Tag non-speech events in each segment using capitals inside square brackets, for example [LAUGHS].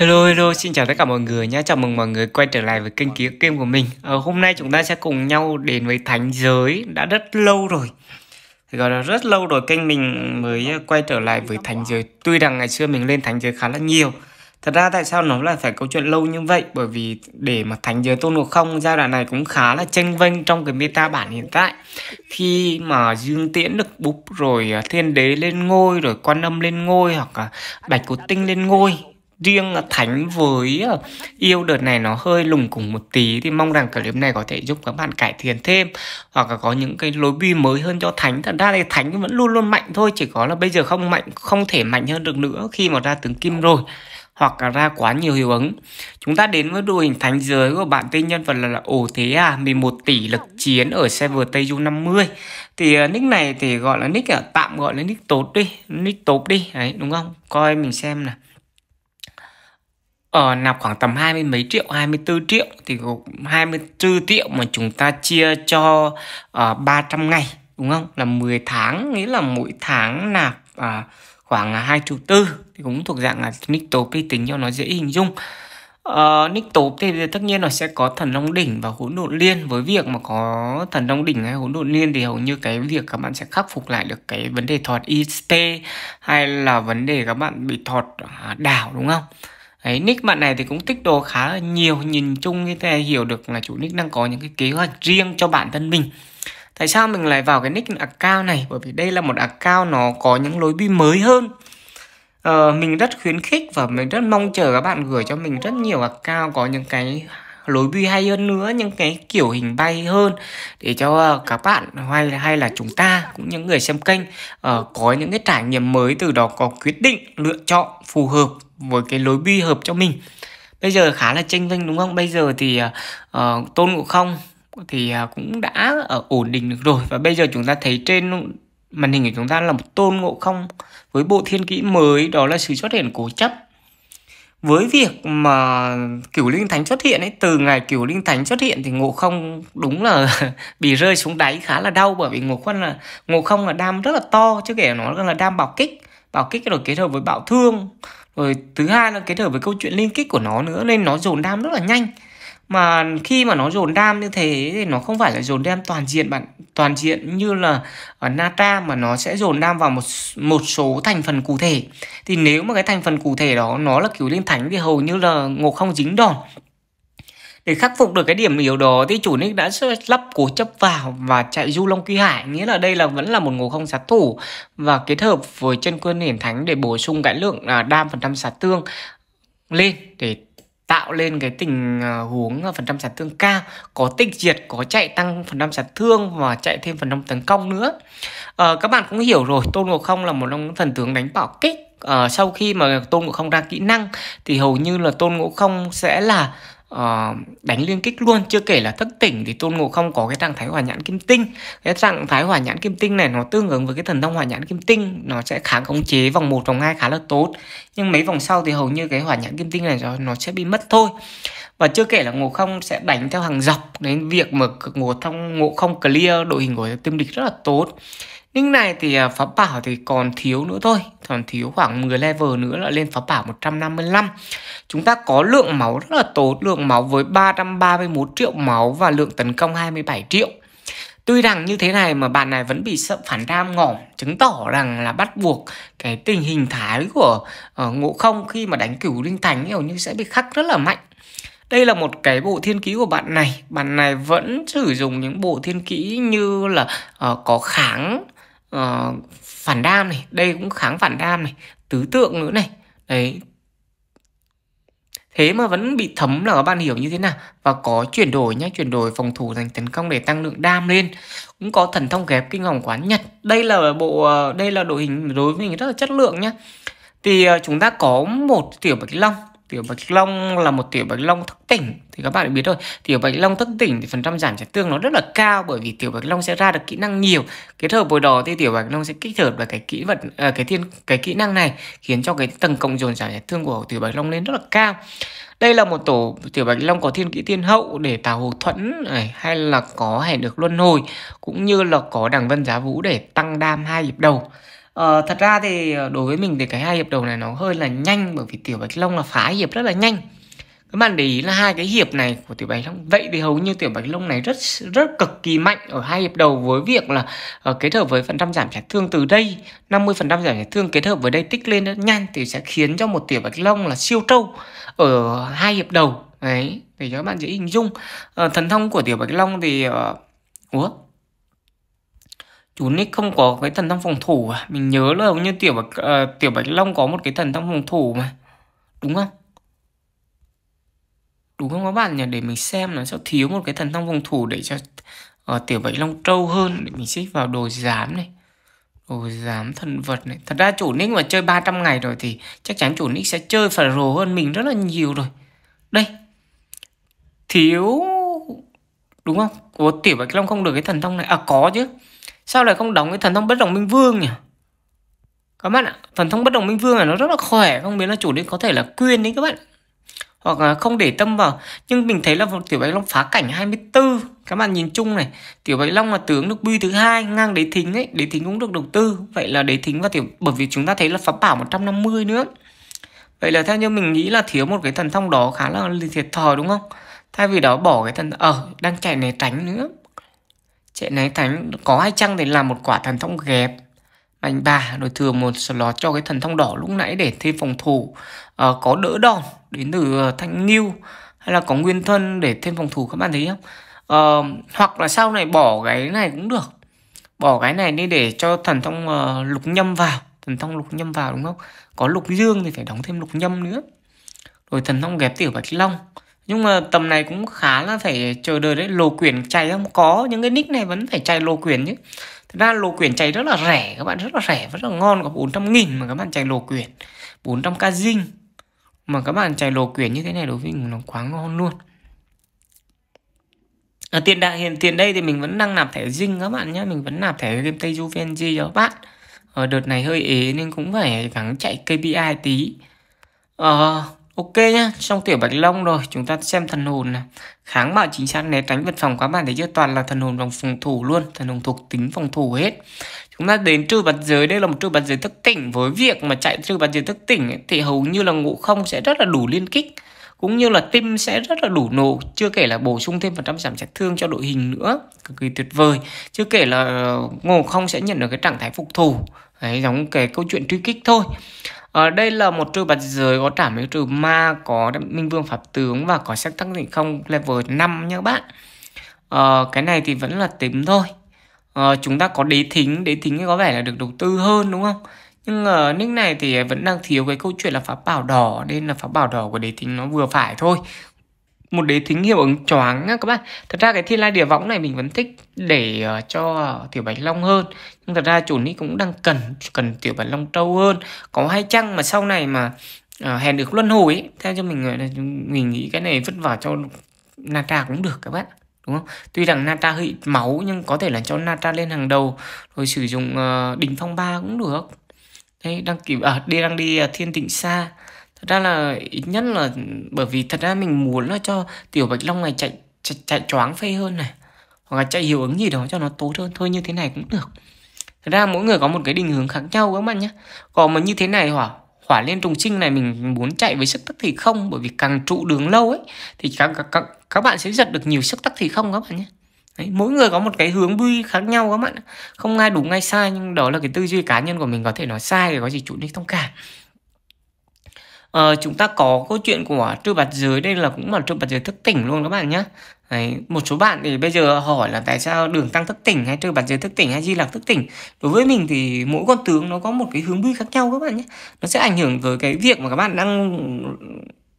Hello hello, xin chào tất cả mọi người nhé. Chào mừng mọi người quay trở lại với kênh ký game của mình. Ờ, hôm nay chúng ta sẽ cùng nhau đến với thánh giới đã rất lâu rồi. Gọi là rất lâu rồi kênh mình mới quay trở lại với thánh giới. Tuy rằng ngày xưa mình lên thánh giới khá là nhiều. Thật ra tại sao nó lại phải câu chuyện lâu như vậy? Bởi vì để mà thánh giới tôn ngộ không giai đoạn này cũng khá là tranh vênh trong cái meta bản hiện tại. Khi mà Dương Tiễn được búp rồi à, Thiên Đế lên ngôi, rồi Quan Âm lên ngôi hoặc là Bạch Cổ Tinh lên ngôi riêng thánh với ờ, yêu đợt này nó hơi lùng cùng một tí thì mong rằng clip này có thể giúp các bạn cải thiện thêm hoặc là có những cái lối bi mới hơn cho thánh thật ra thì thánh vẫn luôn luôn mạnh thôi chỉ có là bây giờ không mạnh không thể mạnh hơn được nữa khi mà ra tướng kim rồi hoặc là ra quá nhiều hiệu ứng. Chúng ta đến với đội hình thánh giới của bạn tên nhân vật là, là Ồ Thế à, 11 tỷ lực chiến ở server Tây Du 50. Thì uh, nick này thì gọi là nick uh, tạm gọi là nick tốt đi, nick tốt đi, đấy đúng không? Coi mình xem nào ở ờ, nạp khoảng tầm 20 mấy triệu 24 triệu thì 24 triệu mà chúng ta chia cho uh, ờ, 300 ngày đúng không là 10 tháng nghĩa là mỗi tháng nạp uh, khoảng hai triệu tư thì cũng thuộc dạng là nick tốp tính cho nó dễ hình dung Uh, nick tốp thì tất nhiên nó sẽ có thần long đỉnh và hỗn độn liên với việc mà có thần long đỉnh hay hỗn độn liên thì hầu như cái việc các bạn sẽ khắc phục lại được cái vấn đề thọt IST hay là vấn đề các bạn bị thọt à, đảo đúng không Đấy, nick bạn này thì cũng tích đồ khá là nhiều nhìn chung như thế hiểu được là chủ nick đang có những cái kế hoạch riêng cho bản thân mình tại sao mình lại vào cái nick account này bởi vì đây là một account nó có những lối bi mới hơn ờ, mình rất khuyến khích và mình rất mong chờ các bạn gửi cho mình rất nhiều account có những cái lối bi hay hơn nữa những cái kiểu hình bay hơn để cho ờ, các bạn hay hay là chúng ta cũng những người xem kênh uh, có những cái trải nghiệm mới từ đó có quyết định lựa chọn phù hợp với cái lối bi hợp cho mình bây giờ khá là tranh vinh đúng không bây giờ thì uh, tôn ngộ không thì uh, cũng đã ở ổn định được rồi và bây giờ chúng ta thấy trên màn hình của chúng ta là một tôn ngộ không với bộ thiên kỹ mới đó là sự xuất hiện cố chấp với việc mà cửu linh thánh xuất hiện ấy từ ngày cửu linh thánh xuất hiện thì ngộ không đúng là [LAUGHS] bị rơi xuống đáy khá là đau bởi vì ngộ không là ngộ không là đam rất là to chứ kể nó là đam bảo kích bảo kích rồi kết hợp với bảo thương rồi thứ hai là kết hợp với câu chuyện liên kích của nó nữa nên nó dồn đam rất là nhanh mà khi mà nó dồn đam như thế thì nó không phải là dồn đam toàn diện bạn toàn diện như là ở nata mà nó sẽ dồn đam vào một một số thành phần cụ thể thì nếu mà cái thành phần cụ thể đó nó là kiểu linh thánh thì hầu như là ngộ không dính đòn để khắc phục được cái điểm yếu đó thì chủ nick đã lắp cố chấp vào và chạy du long quy hải nghĩa là đây là vẫn là một ngộ không sát thủ và kết hợp với chân quân hiển thánh để bổ sung cái lượng à, đam phần trăm sát tương lên để tạo lên cái tình ờ, huống ờ, phần trăm sát thương cao có tích diệt có chạy tăng phần trăm sát thương và chạy thêm phần trăm tấn công nữa à, các bạn cũng hiểu rồi tôn ngộ không là một trong những thần tướng đánh bảo kích à, sau khi mà tôn ngộ không ra kỹ năng thì hầu như là tôn ngộ không sẽ là uh, đánh liên kích luôn chưa kể là thức tỉnh thì tôn ngộ không có cái trạng thái hỏa nhãn kim tinh cái trạng thái hỏa nhãn kim tinh này nó tương ứng với cái thần thông hỏa nhãn kim tinh nó sẽ kháng khống chế vòng 1, vòng 2 khá là tốt nhưng mấy vòng sau thì hầu như cái hỏa nhãn kim tinh này nó, nó sẽ bị mất thôi và chưa kể là ngộ không sẽ đánh theo hàng dọc đến việc mà ngộ không ngộ không clear đội hình của tiêm địch rất là tốt nhưng này thì à, phá bảo thì còn thiếu nữa thôi Còn thiếu khoảng 10 level nữa là lên phá bảo 155 Chúng ta có lượng máu rất là tốt Lượng máu với 331 triệu máu và lượng tấn công 27 triệu Tuy rằng như thế này mà bạn này vẫn bị sợ phản đam ngỏm Chứng tỏ rằng là bắt buộc cái tình hình thái của uh, ngộ không khi mà đánh cửu linh thánh hiểu như sẽ bị khắc rất là mạnh đây là một cái bộ thiên ký của bạn này bạn này vẫn sử dụng những bộ thiên ký như là uh, có kháng Ờ, phản đam này đây cũng kháng phản đam này tứ tượng nữa này đấy thế mà vẫn bị thấm là các bạn hiểu như thế nào và có chuyển đổi nhé chuyển đổi phòng thủ thành tấn công để tăng lượng đam lên cũng có thần thông ghép kinh hồng quán nhật đây là bộ ờ, đây là đội hình đối với mình rất là chất lượng nhé thì ờ, chúng ta có một tiểu bạch long tiểu bạch long là một tiểu bạch long thức tỉnh thì các bạn biết rồi tiểu bạch long thức tỉnh thì phần trăm giảm chấn thương nó rất là cao bởi vì tiểu bạch long sẽ ra được kỹ năng nhiều kết hợp với đỏ thì tiểu bạch long sẽ kích hợp và cái kỹ vật à, cái thiên cái kỹ năng này khiến cho cái tầng cộng dồn giảm chấn thương của tiểu bạch long lên rất là cao đây là một tổ tiểu bạch long có thiên kỹ thiên hậu để tạo hồ thuẫn này, hay là có hẻ được luân hồi cũng như là có đằng vân giá vũ để tăng đam hai nhịp đầu Ờ, thật ra thì ờ, đối với mình thì cái hai hiệp đầu này nó hơi là nhanh bởi vì tiểu bạch long là phá hiệp rất là nhanh các bạn để ý là hai cái hiệp này của tiểu bạch long vậy thì hầu như tiểu bạch long này rất rất cực kỳ mạnh ở hai hiệp đầu với việc là uh, kết hợp với phần trăm giảm trả thương từ đây 50 phần trăm giảm trả thương kết hợp với đây tích lên rất nhanh thì sẽ khiến cho một tiểu bạch long là siêu trâu ở hai hiệp đầu đấy để cho các bạn dễ hình dung uh, thần thông của tiểu bạch long thì uh, ủa tú nick không có cái thần thông phòng thủ à mình nhớ là như tiểu bạch uh, tiểu bạch long có một cái thần thông phòng thủ mà đúng không đúng không các bạn nhỉ để mình xem là sẽ thiếu một cái thần thông phòng thủ để cho uh, tiểu bạch long trâu hơn để mình xích vào đồ giám này đồ giám thần vật này thật ra chủ nick mà chơi 300 ngày rồi thì chắc chắn chủ nick sẽ chơi phải rồ hơn mình rất là nhiều rồi đây thiếu đúng không Ủa, tiểu bạch long không được cái thần thông này à có chứ sao lại không đóng cái thần thông bất động minh vương nhỉ các bạn ạ thần thông bất động minh vương là nó rất là khỏe không biết là chủ đến có thể là quyên đấy các bạn hoặc là không để tâm vào nhưng mình thấy là tiểu bạch long phá cảnh 24 các bạn nhìn chung này tiểu bạch long là tướng nước bi thứ hai ngang đế thính ấy đế thính cũng được đầu tư vậy là đế thính và tiểu bởi vì chúng ta thấy là phá bảo 150 nữa vậy là theo như mình nghĩ là thiếu một cái thần thông đó khá là thiệt thòi đúng không thay vì đó bỏ cái thần ờ đang chạy này tránh nữa trẻ né thánh có hai chăng để làm một quả thần thông ghép anh bà đổi thừa một slot cho cái thần thông đỏ lúc nãy để thêm phòng thủ à, Có đỡ đòn đến từ ờ, thanh niu Hay là có nguyên thân để thêm phòng thủ các bạn thấy không à, Hoặc là sau này bỏ cái này cũng được Bỏ cái này đi để cho thần thông uh, lục nhâm vào Thần thông lục nhâm vào đúng không Có lục dương thì phải đóng thêm lục nhâm nữa Rồi thần thông ghép tiểu bạch long nhưng mà tầm này cũng khá là phải chờ đợi đấy lô quyển chạy không có những cái nick này vẫn phải chạy lô quyển chứ Thật ra lô quyển chạy rất là rẻ các bạn rất là rẻ rất là ngon có 400 nghìn mà các bạn chạy lô quyển 400k dinh mà các bạn chạy lô quyển như thế này đối với mình nó quá ngon luôn à, tiền đại hiện tiền đây thì mình vẫn đang nạp thẻ dinh các bạn nhé mình vẫn nạp thẻ game tây juvng cho các bạn ở ờ, đợt này hơi ế nên cũng phải gắng chạy kpi tí ờ Ok nhá, trong tiểu bạch long rồi, chúng ta xem thần hồn này. Kháng bạo chính xác né tránh vật phòng quá bản thấy chưa? Toàn là thần hồn vòng phòng thủ luôn, thần hồn thuộc tính phòng thủ hết. Chúng ta đến trừ bạch giới, đây là một trừ bạch giới thức tỉnh. Với việc mà chạy trừ bạch giới thức tỉnh ấy, thì hầu như là ngộ không sẽ rất là đủ liên kích. Cũng như là tim sẽ rất là đủ nổ, chưa kể là bổ sung thêm phần trăm giảm chấn thương cho đội hình nữa. Cực kỳ tuyệt vời. Chưa kể là ngộ không sẽ nhận được cái trạng thái phục thù, Đấy, giống kể câu chuyện truy kích thôi. Ở ờ, đây là một trừ bạch giới có trả mấy trừ ma, có minh vương pháp tướng và có sắc tăng định không level 5 nha các bạn. Ờ, cái này thì vẫn là tím thôi. Ờ, chúng ta có đế thính, đế thính có vẻ là được đầu tư hơn đúng không? Nhưng ở uh, nick này thì vẫn đang thiếu cái câu chuyện là phá bảo đỏ Nên là phá bảo đỏ của đế thính nó vừa phải thôi một đế thính hiệu ứng choáng các bạn thật ra cái thiên lai địa võng này mình vẫn thích để ờ, cho tiểu bạch long hơn nhưng thật ra chủ ni cũng đang cần cần tiểu bạch long trâu hơn có hai chăng mà sau này mà ờ, hèn được luân hồi ấy, theo cho mình ờ, mình nghĩ cái này vứt vào cho nata cũng được các bạn đúng không tuy rằng nata hơi máu nhưng có thể là cho nata lên hàng đầu rồi sử dụng đỉnh phong ba cũng được đấy đăng ký ở à, đi đang đi thiên tịnh xa thật ra là ít nhất là bởi vì thật ra mình muốn là cho tiểu bạch long này chạy chạy, chạy choáng phê hơn này hoặc là chạy hiệu ứng gì đó cho nó tốt hơn thôi như thế này cũng được thật ra mỗi người có một cái định hướng khác nhau các bạn nhé còn mà như thế này hỏa hỏa lên trùng sinh này mình muốn chạy với sức tắc thì không bởi vì càng trụ đường lâu ấy thì các các các bạn sẽ giật được nhiều sức tắc thì không các bạn nhé Đấy, mỗi người có một cái hướng đi khác nhau các bạn không ai đúng ai sai nhưng đó là cái tư duy cá nhân của mình có thể nói sai thì có gì chủ đích thông cảm à, chúng ta có câu chuyện của trư bạt giới đây là cũng là trư bạt giới thức tỉnh luôn các bạn nhé Đấy, một số bạn thì bây giờ hỏi là tại sao đường tăng thức tỉnh hay trư bạt giới thức tỉnh hay di lạc thức tỉnh đối với mình thì mỗi con tướng nó có một cái hướng đi khác nhau các bạn nhé nó sẽ ảnh hưởng tới cái việc mà các bạn đang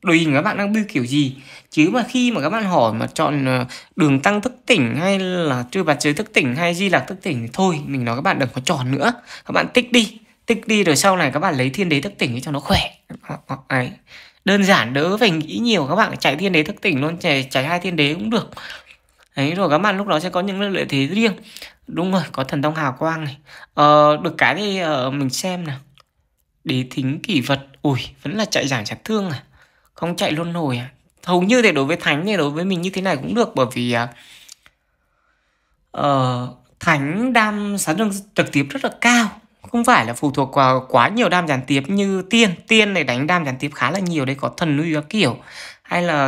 đội hình các bạn đang bưu kiểu gì chứ mà khi mà các bạn hỏi mà chọn ờ, đường tăng thức tỉnh hay là trư bạt giới thức tỉnh hay di lạc thức tỉnh thì thôi mình nói các bạn đừng có chọn nữa các bạn tích đi tích đi rồi sau này các bạn lấy thiên đế thức tỉnh cho nó khỏe ờ, ờ, ấy đơn giản đỡ phải nghĩ nhiều các bạn chạy thiên đế thức tỉnh luôn chạy chạy hai thiên đế cũng được ấy rồi các bạn lúc đó sẽ có những lợi thế riêng đúng rồi có thần thông hào quang này ờ, được cái thì uh, mình xem nào đế thính kỷ vật ui vẫn là chạy giảm chặt thương à không chạy luôn nổi à hầu như thì đối với thánh thì đối với mình như thế này cũng được bởi vì uh thánh đam sát thương trực tiếp rất là cao không phải là phụ thuộc vào quá nhiều đam gián tiếp như tiên tiên này đánh đam gián tiếp khá là nhiều đấy có thần lui các kiểu hay là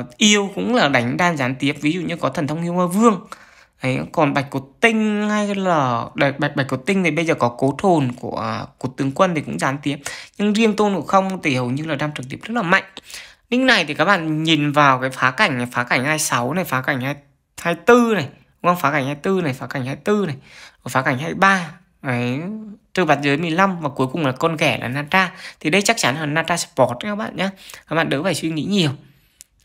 uh, yêu cũng là đánh đam gián tiếp ví dụ như có thần thông yêu mơ vương Đấy, còn bạch cột tinh hay là Đấy, bạch bạch cột tinh thì bây giờ có cố thồn của à, của tướng quân thì cũng gián tiếp nhưng riêng tôn ngộ không thì hầu như là đam trực tiếp rất là mạnh ninh này thì các bạn nhìn vào cái phá cảnh này phá cảnh 26 này phá cảnh 24 này đúng không phá cảnh 24 này phá cảnh 24 này phá cảnh 23 Đấy, trừ vạch dưới 15 và cuối cùng là con ghẻ là Natra thì đây chắc chắn là Natra Sport các bạn nhé các bạn đỡ phải suy nghĩ nhiều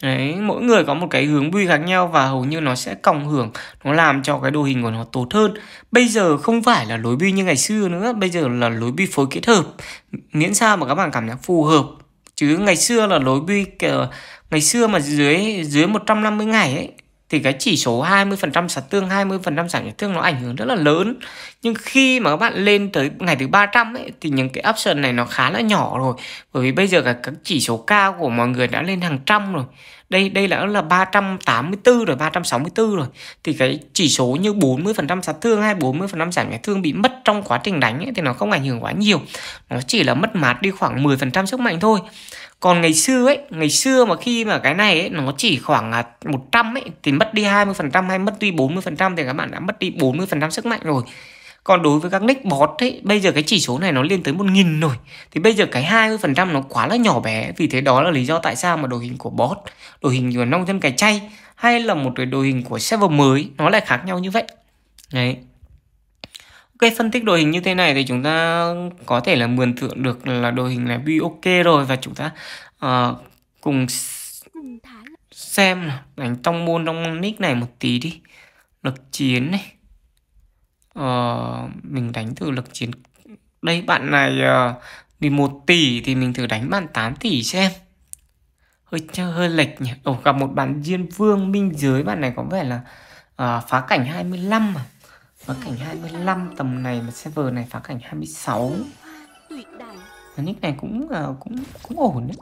Đấy, mỗi người có một cái hướng build khác nhau và hầu như nó sẽ cộng hưởng nó làm cho cái đồ hình của nó tốt hơn bây giờ không phải là lối build như ngày xưa nữa bây giờ là lối build phối kết hợp miễn sao mà các bạn cảm giác phù hợp chứ ngày xưa là lối build ngày xưa mà dưới dưới 150 ngày ấy thì cái chỉ số 20% sản tương 20% sản thương nó ảnh hưởng rất là lớn nhưng khi mà các bạn lên tới ngày thứ 300 ấy, thì những cái option này nó khá là nhỏ rồi bởi vì bây giờ cả các chỉ số cao của mọi người đã lên hàng trăm rồi đây đây là là 384 rồi 364 rồi thì cái chỉ số như 40% sát thương hay 40% giảm nhẹ thương bị mất trong quá trình đánh ấy, thì nó không ảnh hưởng quá nhiều nó chỉ là mất mát đi khoảng 10% sức mạnh thôi còn ngày xưa ấy ngày xưa mà khi mà cái này ấy, nó chỉ khoảng 100 à, ấy thì mất đi 20 phần trăm hay mất đi 40 phần trăm thì các bạn đã mất đi 40 phần trăm sức mạnh rồi còn đối với các nick bot ấy bây giờ cái chỉ số này nó lên tới 1.000 rồi thì bây giờ cái 20 phần trăm nó quá là nhỏ bé vì thế đó là lý do tại sao mà đội hình của bot đội hình của nông dân cái chay hay là một cái đội hình của server mới nó lại khác nhau như vậy đấy Ok, phân tích đội hình như thế này thì chúng ta có thể là mường tượng được là đội hình này bi ok rồi và chúng ta uh, cùng xem đánh trong môn trong nick này một tí đi. Lực chiến này. Uh, mình đánh từ lực chiến. Đây bạn này uh, ờ, thì tỷ thì mình thử đánh bạn 8 tỷ xem. Hơi hơi lệch nhỉ. Ồ, gặp một bạn Diên Vương Minh Giới bạn này có vẻ là uh, phá cảnh 25 mà phá cảnh 25 tầm này mà server này phá cảnh 26 và nick này cũng uh, cũng cũng ổn đấy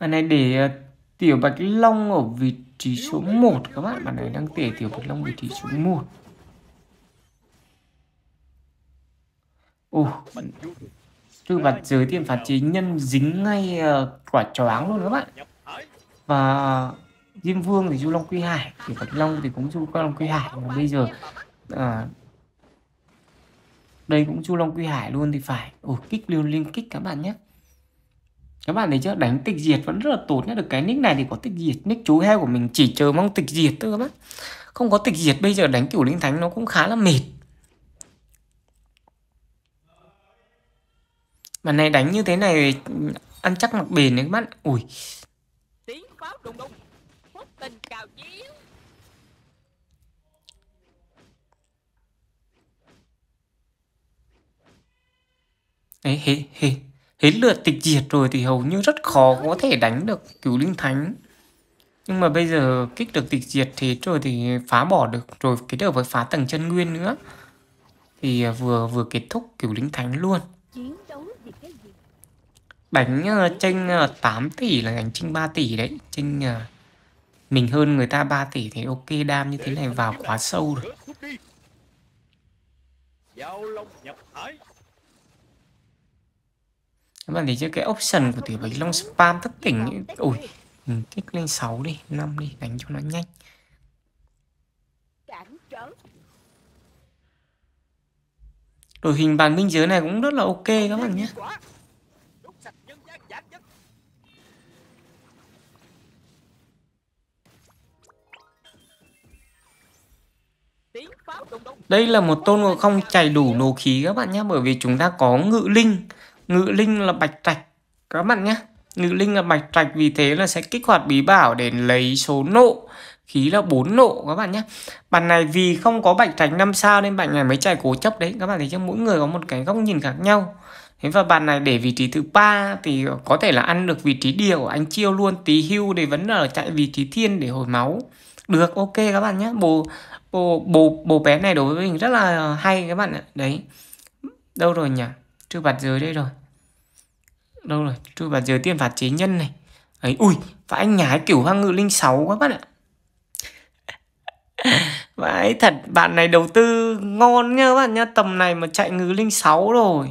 mà này để uh, Tiểu Bạch Long ở vị trí số 1 các bạn Bạn này đang tỉa Tiểu Bạch Long vị trí số 1 Ồ tư vật giới tiền phạt chế nhân dính ngay uh, quả choáng luôn các bạn và à, diêm vương thì du long quy hải thì phật long thì cũng du long quy hải mà bây giờ à, đây cũng chu long quy hải luôn thì phải ổ kích liên liên kích các bạn nhé các bạn thấy chưa đánh tịch diệt vẫn rất là tốt nhé được cái nick này thì có tịch diệt nick chú heo của mình chỉ chờ mong tịch diệt thôi các bác không có tịch diệt bây giờ đánh kiểu linh thánh nó cũng khá là mệt mà này đánh như thế này ăn chắc mặc bền đấy các bạn ui pháo đùng đùng Phúc tình cào chiếu Đấy, hết, hết, hết lượt tịch diệt rồi thì hầu như rất khó có thể đánh được cửu linh thánh nhưng mà bây giờ kích được tịch diệt thế rồi thì phá bỏ được rồi cái đợt với phá tầng chân nguyên nữa thì à, vừa vừa kết thúc cửu linh thánh luôn chiến đấu đánh tranh ờ, 8 ờ, tỷ là đánh tranh 3 tỷ đấy tranh ờ, mình hơn người ta 3 tỷ thì ok đam như thế này vào quá sâu rồi các bạn thấy chứ cái option của tỷ bạch long spam thức tỉnh ui kích lên 6 đi 5 đi đánh cho nó nhanh đội hình bàn minh giới này cũng rất là ok các bạn nhé Đây là một tôn ngộ không chảy đủ nổ khí các bạn nhé Bởi vì chúng ta có ngự linh Ngự linh là bạch trạch các bạn nhé Ngự linh là bạch trạch vì thế là sẽ kích hoạt bí bảo để lấy số nộ Khí là 4 nộ các bạn nhé Bản này vì không có bạch trạch 5 sao nên bạn này mới chạy cố chấp đấy Các bạn thấy chứ mỗi người có một cái góc nhìn khác nhau Thế và bàn này để vị trí thứ ba thì có thể là ăn được vị trí điều anh chiêu luôn tí hưu để vẫn là chạy vị trí thiên để hồi máu được ok các bạn nhé bộ bộ bộ bộ bé này đối với mình rất là hay các bạn ạ đấy đâu rồi nhỉ chui bạt dưới đây rồi đâu rồi chui bạt dưới tiền phạt chế nhân này ấy ui và anh nhái kiểu hoang ngự linh 6 các bạn ạ [LAUGHS] Vãi thật bạn này đầu tư ngon nha các bạn nha Tầm này mà chạy ngự linh 6 rồi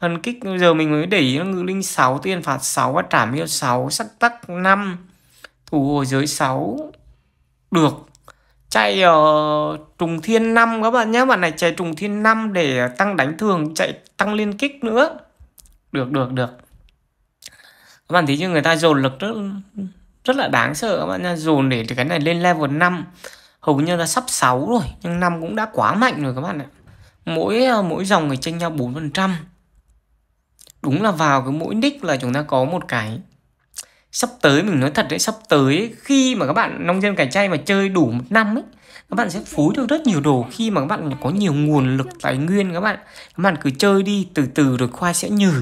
Thần kích giờ mình mới để ý nó ngự linh 6 Tiền phạt 6 và trả miêu 6 Sắc tắc 5 Thủ hồi dưới 6 Được chạy ở trùng thiên 5 các bạn nhé bạn này chạy trùng thiên 5 để tăng đánh thường chạy tăng liên kích nữa được được được các bạn thấy chứ người ta dồn lực rất rất là đáng sợ các bạn nha dồn để cái này lên level 5 hầu như là sắp 6 rồi nhưng năm cũng đã quá mạnh rồi các bạn ạ mỗi ờ, mỗi dòng người tranh nhau 4 phần trăm đúng là vào cái mỗi nick là chúng ta có một cái sắp tới mình nói thật đấy sắp tới khi mà các bạn nông dân cải chay mà chơi đủ một năm ấy các bạn sẽ phối được rất nhiều đồ khi mà các bạn có nhiều nguồn lực tài nguyên các bạn các bạn cứ chơi đi từ từ rồi khoai sẽ nhừ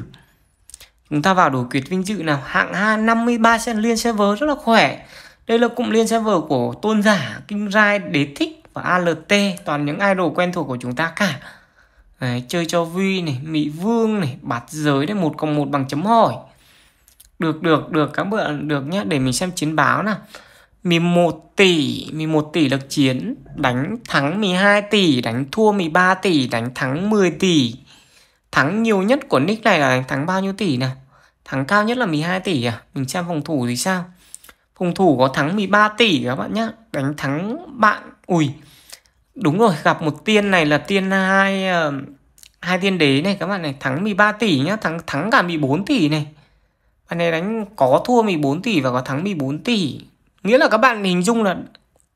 chúng ta vào đồ quyệt vinh dự nào hạng A 53 sen liên server rất là khỏe đây là cụm liên server của tôn giả kinh rai đế thích và ALT toàn những idol quen thuộc của chúng ta cả Đấy, chơi cho vi này mỹ vương này bạt giới đây một cộng một bằng chấm hỏi được được được các bạn được nhé để mình xem chiến báo nào 11 tỷ 11 tỷ lực chiến đánh thắng 12 tỷ đánh thua 13 tỷ đánh thắng 10 tỷ thắng nhiều nhất của nick này là đánh thắng bao nhiêu tỷ nè thắng cao nhất là 12 tỷ à mình xem phòng thủ thì sao phòng thủ có thắng 13 tỷ các bạn nhá đánh thắng bạn ui đúng rồi gặp một tiên này là tiên hai ờ, hai tiên đế này các bạn này thắng 13 tỷ nhá thắng thắng cả 14 tỷ này Ván này đánh có thua 14 tỷ và có thắng 14 tỷ. Nghĩa là các bạn hình dung là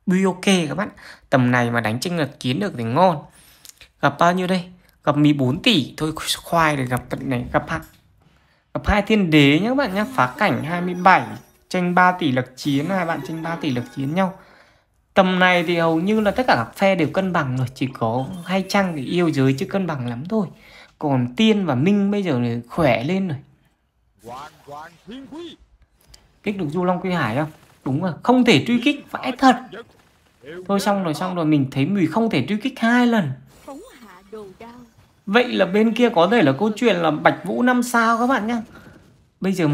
Bui ok các bạn Tầm này mà đánh tranh lệch kiến được thì ngon Gặp bao nhiêu đây Gặp 14 tỷ Thôi khoai rồi gặp tận này gặp hạng Gặp hai thiên đế nhé các bạn nhé Phá cảnh 27 Tranh 3 tỷ lệch chiến Hai bạn tranh 3 tỷ lệch chiến nhau Tầm này thì hầu như là tất cả các phe đều cân bằng rồi Chỉ có hai chăng thì yêu giới chứ cân bằng lắm thôi Còn tiên và minh bây giờ khỏe lên rồi kích được du long quy hải không đúng rồi không thể truy kích phải thật thôi xong rồi xong rồi mình thấy mình không thể truy kích hai lần vậy là bên kia có thể là câu chuyện là bạch vũ năm sao các bạn nhá bây giờ [LAUGHS]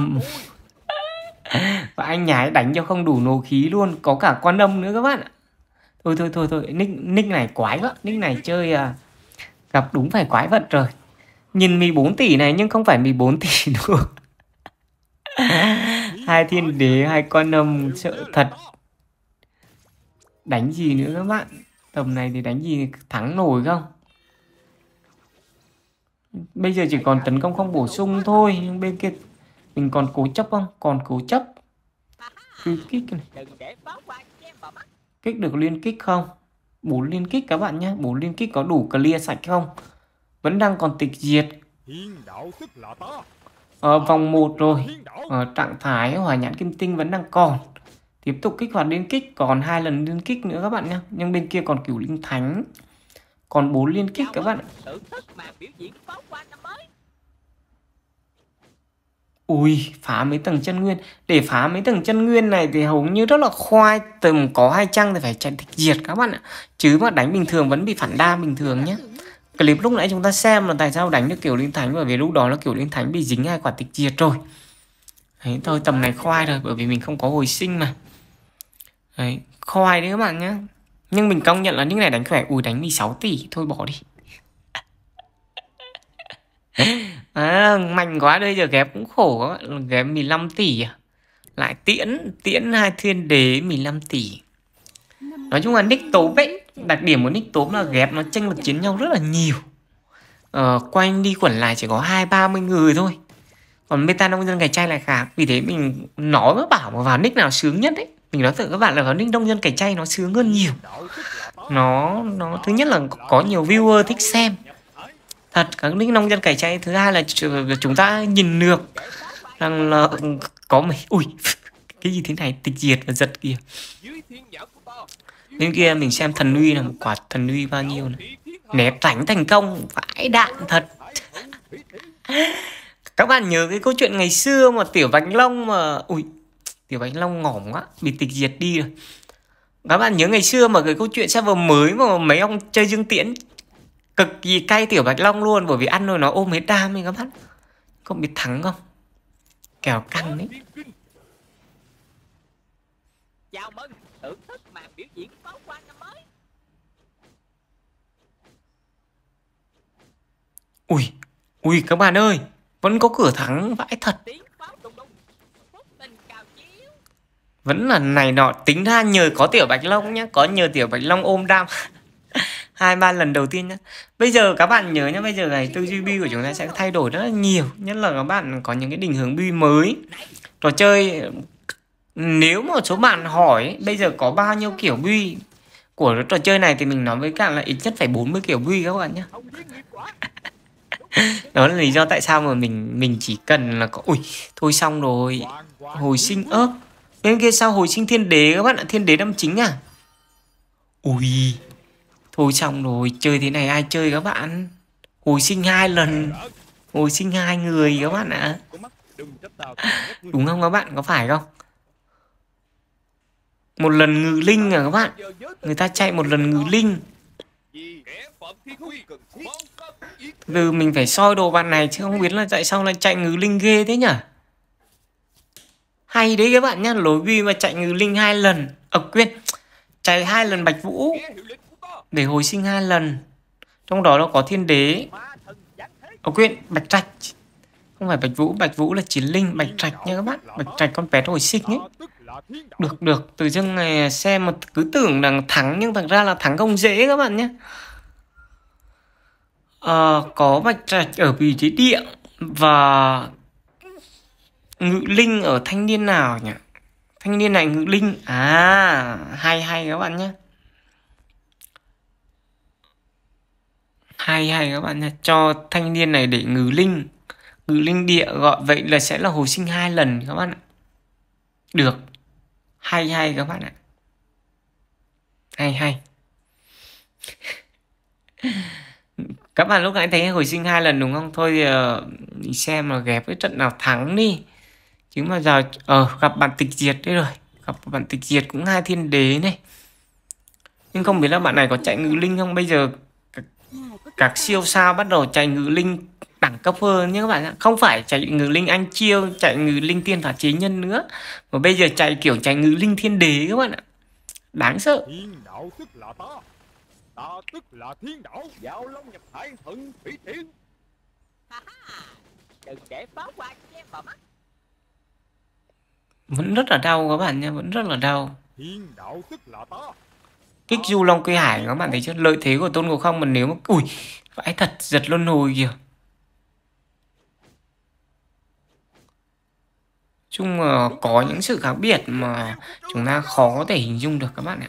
và anh nhái đánh cho không đủ nổ khí luôn có cả quan âm nữa các bạn ạ thôi thôi thôi thôi nick nick này quái quá nick này chơi à, gặp đúng phải quái vật rồi nhìn mì 4 tỷ này nhưng không phải mì 4 tỷ [LAUGHS] nữa hai thiên đế hai con âm sợ thật đánh gì nữa các bạn tầm này thì đánh gì thắng nổi không bây giờ chỉ còn tấn công không bổ sung thôi nhưng bên kia mình còn cố chấp không còn cố chấp kích này kích được liên kích không bốn liên kích các bạn nhé bốn liên kích có đủ clear sạch không vẫn đang còn tịch diệt ở ờ, vòng 1 rồi, ở ờ, trạng thái hỏa nhãn kim tinh vẫn đang còn. Tiếp tục kích hoạt liên kích, còn hai lần liên kích nữa các bạn nhé. Nhưng bên kia còn cửu linh thánh, còn bốn liên kích các bạn Ui, phá mấy tầng chân nguyên Để phá mấy tầng chân nguyên này thì hầu như rất là khoai Tầm có hai trăng thì phải chạy địch diệt các bạn ạ Chứ mà đánh bình thường vẫn bị phản đa bình thường nhé clip lúc nãy chúng ta xem là tại sao đánh được kiểu linh thánh bởi vì lúc đó là kiểu linh thánh bị dính hai quả tịch diệt rồi Đấy, thôi tầm này khoai rồi bởi vì mình không có hồi sinh mà Đấy, khoai đấy các bạn nhá. nhưng mình công nhận là những này đánh khỏe ui đánh đi 16 tỷ thôi bỏ đi [LAUGHS] à, mạnh quá đây giờ ghép cũng khổ các bạn ghép 15 tỷ à lại tiễn tiễn hai thiên đế 15 tỷ Nói chung là nick tốm ấy Đặc điểm của nick tốm là ghép nó tranh lệch chiến nhau rất là nhiều ờ, Quanh đi quẩn lại chỉ có hai ba mươi người thôi Còn meta nông dân gầy chay lại khác Vì thế mình nói với bảo mà vào nick nào sướng nhất ấy Mình nói thật các bạn là vào nick nông dân cày chay nó sướng hơn nhiều Nó nó thứ nhất là có nhiều viewer thích xem Thật các nick nông dân cày chay Thứ hai là chúng ta nhìn được Rằng là ừ, có mấy Ui [LAUGHS] cái gì thế này tịch diệt và giật kìa bên kia mình xem thần uy là một quả thần uy bao nhiêu này né tránh thành công vãi đạn thật các bạn nhớ cái câu chuyện ngày xưa mà tiểu bánh long mà ui tiểu bánh long ngỏm quá bị tịch diệt đi rồi các bạn nhớ ngày xưa mà cái câu chuyện server mới mà mấy ông chơi dương tiễn cực kỳ cay tiểu bạch long luôn bởi vì ăn rồi nó ôm hết đam mình các bạn không biết thắng không kèo căng đấy Ui, ui các bạn ơi, vẫn có cửa thắng vãi thật. Vẫn là này nọ, tính ra nhờ có tiểu Bạch Long nhá, có nhờ tiểu Bạch Long ôm đam. [LAUGHS] hai ba lần đầu tiên nhá. Bây giờ các bạn nhớ nhá, bây giờ này tư duy bi của chúng ta sẽ thay đổi rất là nhiều, nhất là các bạn có những cái định hướng bi mới. Trò chơi nếu một số bạn hỏi bây giờ có bao nhiêu kiểu bi của trò chơi này thì mình nói với các bạn là ít nhất phải 40 kiểu bi các bạn nhá [LAUGHS] [LAUGHS] đó là lý do tại sao mà mình mình chỉ cần là có ui thôi xong rồi hồi sinh ớt bên kia sao hồi sinh thiên đế các bạn ạ thiên đế năm chính à ui thôi xong rồi chơi thế này ai chơi các bạn hồi sinh hai lần hồi sinh hai người các bạn ạ đúng không các bạn có phải không một lần ngự linh à các bạn người ta chạy một lần ngự linh giờ mình phải soi đồ bạn này chứ không biết là tại sao lại chạy ngứ linh ghê thế nhỉ Hay đấy các bạn nhá Lối bi mà chạy ngứ linh hai lần Ờ quên Chạy hai lần bạch vũ Để hồi sinh hai lần Trong đó nó có thiên đế Ờ quên bạch trạch Không phải bạch vũ Bạch vũ là chiến linh Bạch trạch nha các bạn Bạch trạch con bé hồi sinh ấy Được được Từ dưng này xem mà cứ tưởng là thắng Nhưng thật ra là thắng không dễ các bạn nhé uh, có bạch trạch ở vị trí địa và ngự linh ở thanh niên nào nhỉ thanh niên này ngự linh à hay hay các bạn nhé hay hay các bạn nhé cho thanh niên này để ngự linh ngự linh địa gọi vậy là sẽ là hồi sinh hai lần các bạn ạ được hay hay các bạn ạ hay hay [LAUGHS] các bạn lúc nãy thấy hồi sinh hai lần đúng không thôi thì ờ, uh, xem mà ghép cái trận nào thắng đi chứ mà giờ ờ uh, gặp bạn tịch diệt đấy rồi gặp bạn tịch diệt cũng hai thiên đế này nhưng không biết là bạn này có chạy ngự linh không bây giờ các, siêu sao bắt đầu chạy ngự linh đẳng cấp hơn nhé các bạn không phải chạy ngự linh anh chiêu chạy ngự linh tiên phạt chế nhân nữa mà bây giờ chạy kiểu chạy ngự linh thiên đế các bạn ạ đáng sợ Ta tức là thiên đạo Dạo long nhập hải thuận thủy thiên ha Đừng để pháo hoa che vào mắt Vẫn rất là đau các bạn nha Vẫn rất là đau Thiên đạo tức là ta Kích du long quy hải các bạn thấy chưa Lợi thế của tôn ngộ không mà nếu mà Ui vãi thật giật luân hồi kìa chung là có những sự khác biệt mà chúng ta khó có thể hình dung được các bạn ạ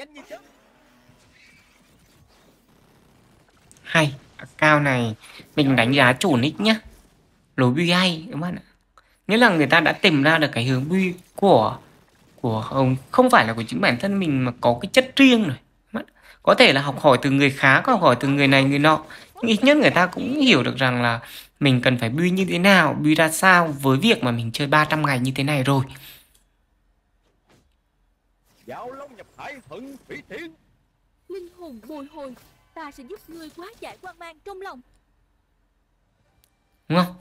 nhanh như chớp hay cao này mình đánh giá chủ nick nhá lối bi hay các bạn ạ nghĩa là người ta đã tìm ra được cái hướng bi của của ông không phải là của chính bản thân mình mà có cái chất riêng rồi có thể là học hỏi từ người khác có học hỏi từ người này người nọ nhưng ít nhất người ta cũng hiểu được rằng là mình cần phải bi như thế nào bi ra sao với việc mà mình chơi 300 ngày như thế này rồi Hải hận thủy tiễn Linh hồn bồi hồi Ta sẽ giúp ngươi quá giải quan mang trong lòng Đúng không?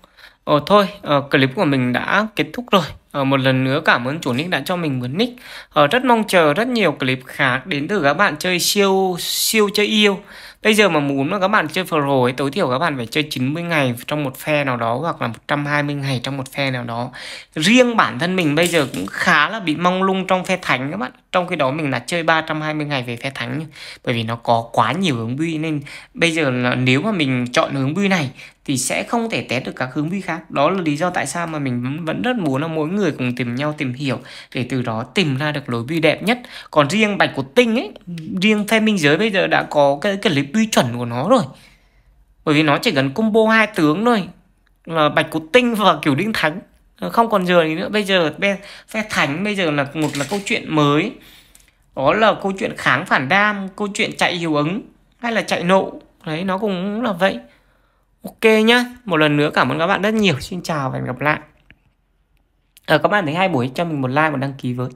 Ờ, thôi, ờ, clip của mình đã kết thúc rồi. Ờ, một lần nữa cảm ơn chủ nick đã cho mình mượn nick. Ờ, rất mong chờ rất nhiều clip khác đến từ các bạn chơi siêu siêu chơi yêu. Bây giờ mà muốn mà các bạn chơi pro ấy, tối thiểu các bạn phải chơi 90 ngày trong một phe nào đó hoặc là 120 ngày trong một phe nào đó. Riêng bản thân mình bây giờ cũng khá là bị mong lung trong phe thánh các bạn trong khi đó mình là chơi 320 ngày về phe thắng nhá. bởi vì nó có quá nhiều hướng bi nên bây giờ là nếu mà mình chọn hướng bi này thì sẽ không thể té được các hướng bi khác đó là lý do tại sao mà mình vẫn rất muốn là mỗi người cùng tìm nhau tìm hiểu để từ đó tìm ra được lối bi đẹp nhất còn riêng bạch của tinh ấy riêng phe minh giới bây giờ đã có cái cái lý bi chuẩn của nó rồi bởi vì nó chỉ cần combo hai tướng thôi là bạch của tinh và kiểu đinh thắng Ờ, không còn giờ gì nữa bây giờ phe thánh bây giờ là một là câu chuyện mới đó là câu chuyện kháng phản đam câu chuyện chạy hiệu ứng hay là chạy nộ đấy nó cũng là vậy ok nhá một lần nữa cảm ơn các bạn rất nhiều xin chào và hẹn gặp lại ở ờ, các bạn thấy hai buổi cho mình một like và đăng ký với